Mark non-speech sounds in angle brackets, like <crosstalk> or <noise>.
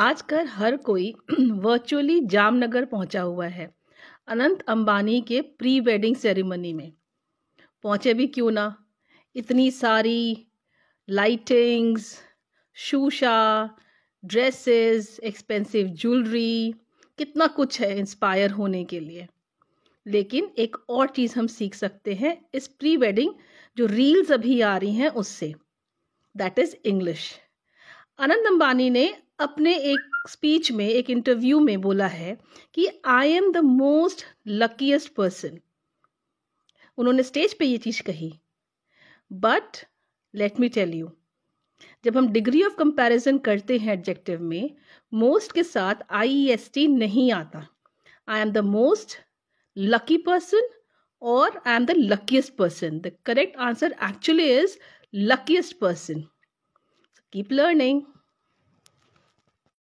आजकल हर कोई वर्चुअली <clears throat> जामनगर पहुंचा हुआ है अनंत अंबानी के प्री वेडिंग सेरेमनी में पहुंचे भी क्यों ना इतनी सारी लाइटिंग्स शूशा ड्रेसेस एक्सपेंसिव ज्वेलरी कितना कुछ है इंस्पायर होने के लिए लेकिन एक और चीज़ हम सीख सकते हैं इस प्री वेडिंग जो रील्स अभी आ रही हैं उससे that is English Anant Ambani ने अपने एक स्पीच में एक इंटरव्यू में बोला है कि I am the most luckiest person उन्होंने स्टेज पे ये चीज़ कही but let me tell you जब हम डिग्री ऑफ कंपैरिजन करते हैं एडजेक्टिव में मोस्ट के साथ आई एस टी नहीं आता I am the most lucky person और I am the luckiest person the correct answer actually is luckiest person keep learning